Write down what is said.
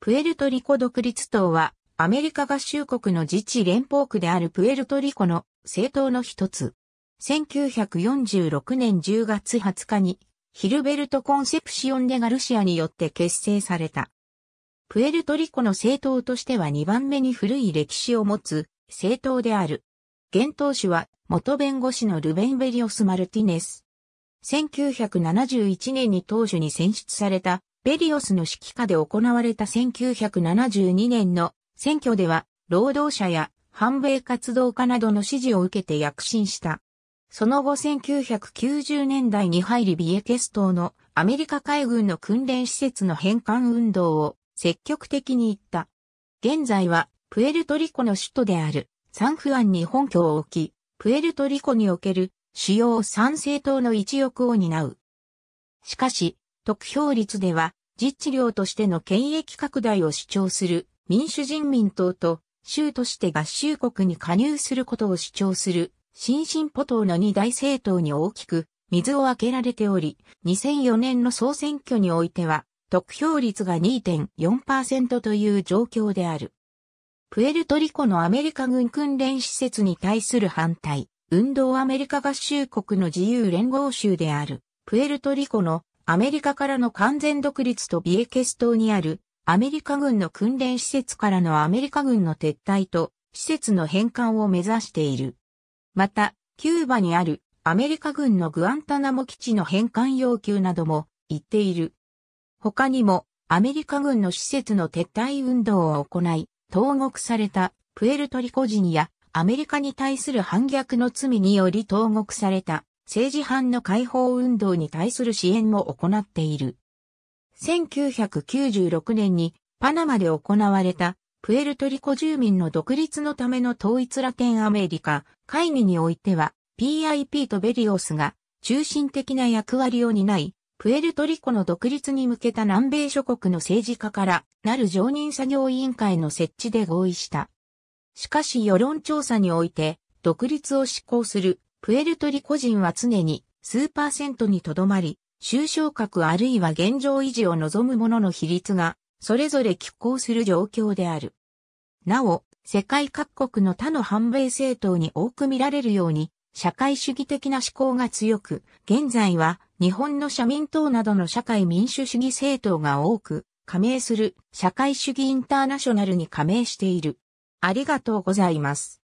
プエルトリコ独立党は、アメリカ合衆国の自治連邦区であるプエルトリコの政党の一つ。1946年10月20日に、ヒルベルト・コンセプシオン・デ・ガルシアによって結成された。プエルトリコの政党としては2番目に古い歴史を持つ政党である。現党首は元弁護士のルベンベリオス・マルティネス。1971年に党首に選出されたベリオスの指揮下で行われた1972年の選挙では、労働者や反米活動家などの支持を受けて躍進した。その後1990年代に入りビエケス島のアメリカ海軍の訓練施設の返還運動を積極的に行った。現在はプエルトリコの首都であるサンフアンに本拠を置き、プエルトリコにおける主要参政党の一翼を担う。しかし、得票率では実地領としての権益拡大を主張する民主人民党と州として合衆国に加入することを主張する新進歩党の二大政党に大きく水をあけられており、2004年の総選挙においては、得票率が2.4%という状況である。プエルトリコのアメリカ軍訓練施設に対する反対、運動アメリカ合衆国の自由連合州である、プエルトリコのアメリカからの完全独立とビエケス島にあるアメリカ軍の訓練施設からのアメリカ軍の撤退と施設の返還を目指している。また、キューバにあるアメリカ軍のグアンタナモ基地の返還要求なども言っている。他にもアメリカ軍の施設の撤退運動を行い、投獄されたプエルトリコ人やアメリカに対する反逆の罪により投獄された政治犯の解放運動に対する支援も行っている。1996年にパナマで行われたプエルトリコ住民の独立のための統一ラテンアメリカ会議においては PIP とベリオスが中心的な役割を担い、プエルトリコの独立に向けた南米諸国の政治家からなる常任作業委員会の設置で合意した。しかし世論調査において、独立を執行するプエルトリコ人は常に数パーセントにとどまり、収賞格あるいは現状維持を望む者の比率が、それぞれ拮抗する状況である。なお、世界各国の他の反米政党に多く見られるように、社会主義的な思考が強く、現在は日本の社民党などの社会民主主義政党が多く、加盟する社会主義インターナショナルに加盟している。ありがとうございます。